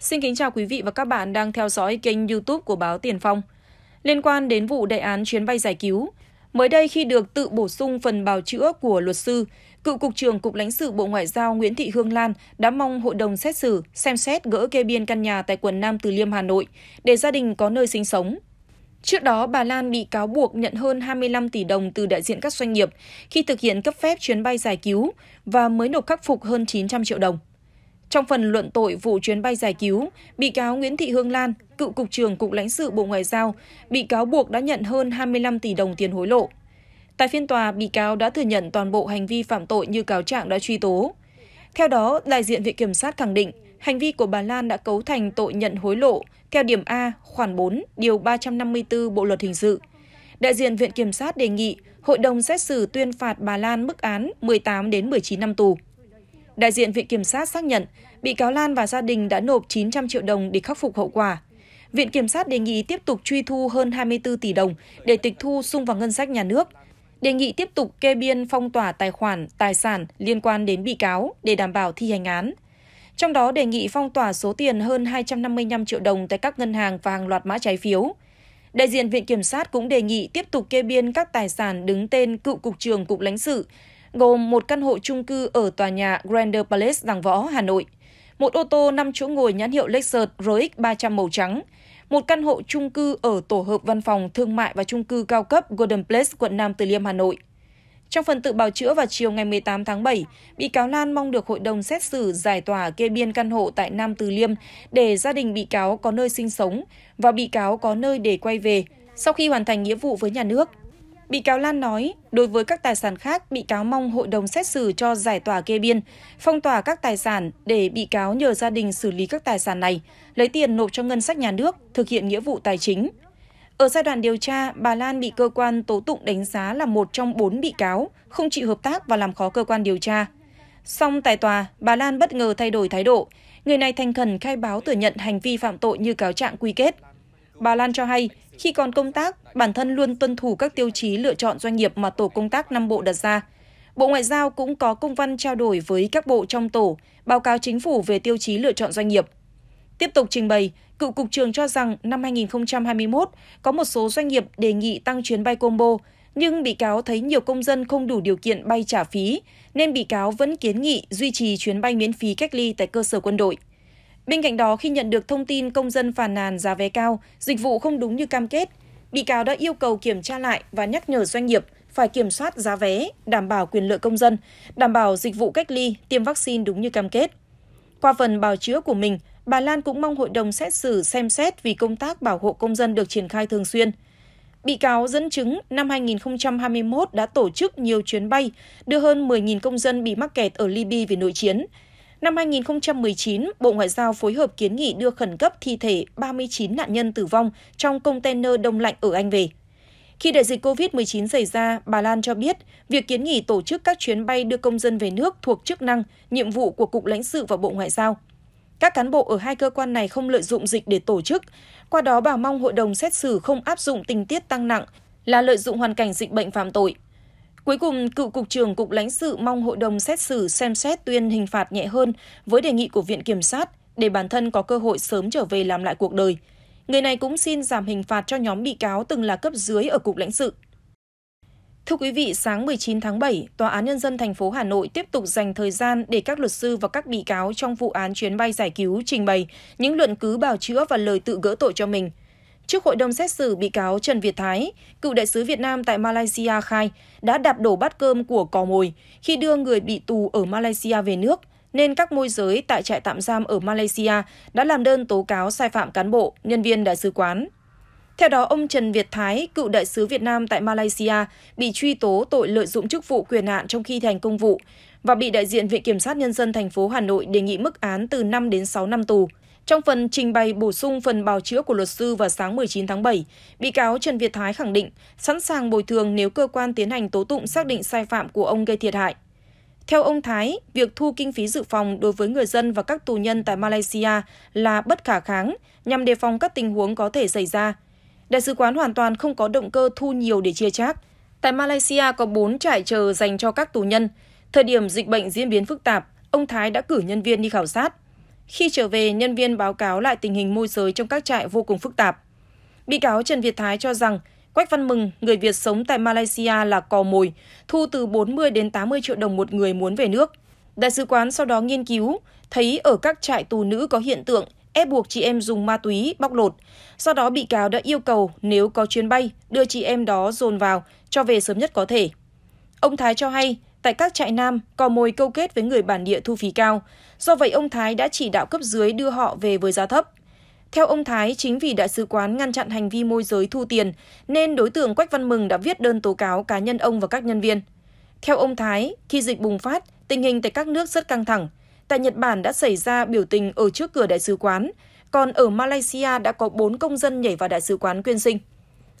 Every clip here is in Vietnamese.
Xin kính chào quý vị và các bạn đang theo dõi kênh YouTube của báo Tiền Phong. Liên quan đến vụ đại án chuyến bay giải cứu, mới đây khi được tự bổ sung phần bào chữa của luật sư, cựu cục trưởng Cục lãnh sự Bộ Ngoại giao Nguyễn Thị Hương Lan đã mong hội đồng xét xử xem xét gỡ kê biên căn nhà tại quận Nam Từ Liêm, Hà Nội để gia đình có nơi sinh sống. Trước đó, bà Lan bị cáo buộc nhận hơn 25 tỷ đồng từ đại diện các doanh nghiệp khi thực hiện cấp phép chuyến bay giải cứu và mới nộp khắc phục hơn 900 triệu đồng trong phần luận tội vụ chuyến bay giải cứu, bị cáo Nguyễn Thị Hương Lan, cựu cục trưởng Cục lãnh sự Bộ Ngoại giao, bị cáo buộc đã nhận hơn 25 tỷ đồng tiền hối lộ. Tại phiên tòa, bị cáo đã thừa nhận toàn bộ hành vi phạm tội như cáo trạng đã truy tố. Theo đó, đại diện Viện Kiểm sát khẳng định, hành vi của bà Lan đã cấu thành tội nhận hối lộ theo điểm A, khoản 4, điều 354 Bộ luật hình sự. Đại diện Viện Kiểm sát đề nghị hội đồng xét xử tuyên phạt bà Lan mức án 18 đến 19 năm tù đại diện viện kiểm sát xác nhận bị cáo lan và gia đình đã nộp 900 triệu đồng để khắc phục hậu quả. Viện Kiểm sát đề nghị tiếp tục truy thu hơn 24 tỷ đồng để tịch thu sung vào ngân sách nhà nước, đề nghị tiếp tục kê biên phong tỏa tài khoản, tài sản liên quan đến bị cáo để đảm bảo thi hành án. Trong đó đề nghị phong tỏa số tiền hơn 255 triệu đồng tại các ngân hàng và hàng loạt mã trái phiếu. Đại diện Viện Kiểm sát cũng đề nghị tiếp tục kê biên các tài sản đứng tên cựu cục trưởng Cục lãnh sự gồm một căn hộ trung cư ở tòa nhà Grand Palace Giảng Võ, Hà Nội, một ô tô 5 chỗ ngồi nhãn hiệu Lexus RX 300 màu trắng, một căn hộ trung cư ở tổ hợp văn phòng thương mại và trung cư cao cấp Golden Place, quận Nam Từ Liêm, Hà Nội. Trong phần tự bào chữa vào chiều ngày 18 tháng 7, bị cáo Lan mong được hội đồng xét xử giải tỏa kê biên căn hộ tại Nam Từ Liêm để gia đình bị cáo có nơi sinh sống và bị cáo có nơi để quay về sau khi hoàn thành nghĩa vụ với nhà nước. Bị cáo Lan nói, đối với các tài sản khác, bị cáo mong hội đồng xét xử cho giải tỏa kê biên, phong tỏa các tài sản để bị cáo nhờ gia đình xử lý các tài sản này, lấy tiền nộp cho ngân sách nhà nước, thực hiện nghĩa vụ tài chính. Ở giai đoạn điều tra, bà Lan bị cơ quan tố tụng đánh giá là một trong bốn bị cáo, không chịu hợp tác và làm khó cơ quan điều tra. Song tại tòa, bà Lan bất ngờ thay đổi thái độ. Người này thành khẩn khai báo thừa nhận hành vi phạm tội như cáo trạng quy kết bà Lan cho hay, khi còn công tác, bản thân luôn tuân thủ các tiêu chí lựa chọn doanh nghiệp mà tổ công tác năm bộ đặt ra. Bộ Ngoại giao cũng có công văn trao đổi với các bộ trong tổ, báo cáo chính phủ về tiêu chí lựa chọn doanh nghiệp. Tiếp tục trình bày, cựu cục trường cho rằng năm 2021 có một số doanh nghiệp đề nghị tăng chuyến bay combo, nhưng bị cáo thấy nhiều công dân không đủ điều kiện bay trả phí, nên bị cáo vẫn kiến nghị duy trì chuyến bay miễn phí cách ly tại cơ sở quân đội bên cạnh đó khi nhận được thông tin công dân phàn nàn giá vé cao dịch vụ không đúng như cam kết bị cáo đã yêu cầu kiểm tra lại và nhắc nhở doanh nghiệp phải kiểm soát giá vé đảm bảo quyền lợi công dân đảm bảo dịch vụ cách ly tiêm vaccine đúng như cam kết qua phần bào chữa của mình bà lan cũng mong hội đồng xét xử xem xét vì công tác bảo hộ công dân được triển khai thường xuyên Bị cáo dẫn chứng năm 2021 đã tổ chức nhiều chuyến bay đưa hơn 10.000 công dân bị mắc kẹt ở Libya vì nội chiến, Năm 2019, Bộ Ngoại giao phối hợp kiến nghị đưa khẩn cấp thi thể 39 nạn nhân tử vong trong container đông lạnh ở Anh về. Khi đại dịch COVID-19 xảy ra, bà Lan cho biết việc kiến nghị tổ chức các chuyến bay đưa công dân về nước thuộc chức năng, nhiệm vụ của Cục lãnh sự và Bộ Ngoại giao. Các cán bộ ở hai cơ quan này không lợi dụng dịch để tổ chức, qua đó bà mong hội đồng xét xử không áp dụng tình tiết tăng nặng là lợi dụng hoàn cảnh dịch bệnh phạm tội cuối cùng cựu cục trưởng cục lãnh sự mong hội đồng xét xử xem xét tuyên hình phạt nhẹ hơn với đề nghị của viện kiểm sát để bản thân có cơ hội sớm trở về làm lại cuộc đời người này cũng xin giảm hình phạt cho nhóm bị cáo từng là cấp dưới ở cục lãnh sự Thưa quý vị, sáng 19 tháng 7, Tòa án Nhân dân thành phố Hà Nội tiếp tục dành thời gian để các luật sư và các bị cáo trong vụ án chuyến bay giải cứu trình bày những luận cứ bào chữa và lời tự gỡ tội cho mình – Trước hội đồng xét xử, bị cáo Trần Việt Thái, cựu đại sứ Việt Nam tại Malaysia khai đã đạp đổ bát cơm của cò mồi khi đưa người bị tù ở Malaysia về nước, nên các môi giới tại trại tạm giam ở Malaysia đã làm đơn tố cáo sai phạm cán bộ, nhân viên đại sứ quán. Theo đó, ông Trần Việt Thái, cựu đại sứ Việt Nam tại Malaysia, bị truy tố tội lợi dụng chức vụ quyền hạn trong khi thành công vụ và bị đại diện Viện Kiểm sát Nhân dân thành phố Hà Nội đề nghị mức án từ 5 đến 6 năm tù. Trong phần trình bày bổ sung phần bào chữa của luật sư vào sáng 19 tháng 7, bị cáo Trần Việt Thái khẳng định sẵn sàng bồi thường nếu cơ quan tiến hành tố tụng xác định sai phạm của ông gây thiệt hại. Theo ông Thái, việc thu kinh phí dự phòng đối với người dân và các tù nhân tại Malaysia là bất khả kháng nhằm đề phòng các tình huống có thể xảy ra. Đại sứ quán hoàn toàn không có động cơ thu nhiều để chia chác. Tại Malaysia có 4 trại chờ dành cho các tù nhân. Thời điểm dịch bệnh diễn biến phức tạp, ông Thái đã cử nhân viên đi khảo sát. Khi trở về, nhân viên báo cáo lại tình hình môi giới trong các trại vô cùng phức tạp. Bị cáo Trần Việt Thái cho rằng Quách Văn Mừng, người Việt sống tại Malaysia là cò mồi, thu từ 40 đến 80 triệu đồng một người muốn về nước. Đại sứ quán sau đó nghiên cứu, thấy ở các trại tù nữ có hiện tượng ép buộc chị em dùng ma túy bóc lột. Sau đó bị cáo đã yêu cầu nếu có chuyến bay, đưa chị em đó dồn vào, cho về sớm nhất có thể. Ông Thái cho hay, tại các trại nam có mồi câu kết với người bản địa thu phí cao. Do vậy ông Thái đã chỉ đạo cấp dưới đưa họ về với giá thấp. Theo ông Thái, chính vì đại sứ quán ngăn chặn hành vi môi giới thu tiền nên đối tượng Quách Văn Mừng đã viết đơn tố cáo cá nhân ông và các nhân viên. Theo ông Thái, khi dịch bùng phát, tình hình tại các nước rất căng thẳng. Tại Nhật Bản đã xảy ra biểu tình ở trước cửa đại sứ quán, còn ở Malaysia đã có 4 công dân nhảy vào đại sứ quán quyên sinh.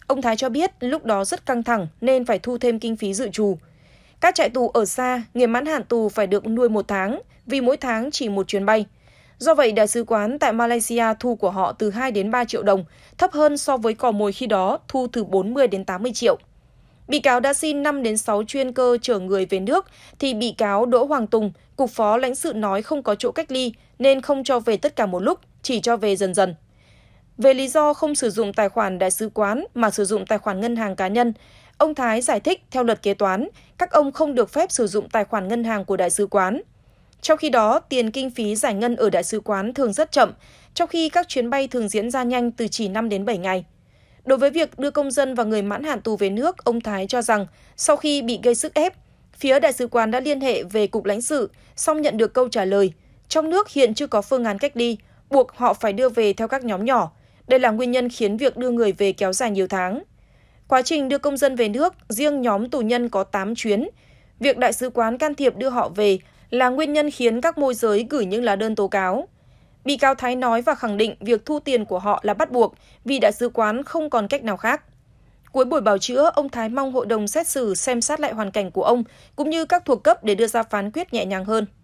Ông Thái cho biết lúc đó rất căng thẳng nên phải thu thêm kinh phí dự trù. Các trại tù ở xa, người mãn hạn tù phải được nuôi một tháng vì mỗi tháng chỉ một chuyến bay. Do vậy, đại sứ quán tại Malaysia thu của họ từ 2 đến 3 triệu đồng, thấp hơn so với cò mồi khi đó thu từ 40 đến 80 triệu. Bị cáo đã xin 5 đến 6 chuyên cơ chở người về nước thì bị cáo Đỗ Hoàng Tùng, cục phó lãnh sự nói không có chỗ cách ly nên không cho về tất cả một lúc, chỉ cho về dần dần. Về lý do không sử dụng tài khoản đại sứ quán mà sử dụng tài khoản ngân hàng cá nhân, Ông Thái giải thích theo luật kế toán, các ông không được phép sử dụng tài khoản ngân hàng của đại sứ quán. Trong khi đó, tiền kinh phí giải ngân ở đại sứ quán thường rất chậm, trong khi các chuyến bay thường diễn ra nhanh từ chỉ 5 đến 7 ngày. Đối với việc đưa công dân và người mãn hạn tù về nước, ông Thái cho rằng sau khi bị gây sức ép, phía đại sứ quán đã liên hệ về cục lãnh sự, song nhận được câu trả lời trong nước hiện chưa có phương án cách ly, buộc họ phải đưa về theo các nhóm nhỏ. Đây là nguyên nhân khiến việc đưa người về kéo dài nhiều tháng. Quá trình đưa công dân về nước, riêng nhóm tù nhân có 8 chuyến. Việc đại sứ quán can thiệp đưa họ về là nguyên nhân khiến các môi giới gửi những lá đơn tố cáo. Bị cáo Thái nói và khẳng định việc thu tiền của họ là bắt buộc vì đại sứ quán không còn cách nào khác. Cuối buổi bảo chữa, ông Thái mong hội đồng xét xử xem xét lại hoàn cảnh của ông cũng như các thuộc cấp để đưa ra phán quyết nhẹ nhàng hơn.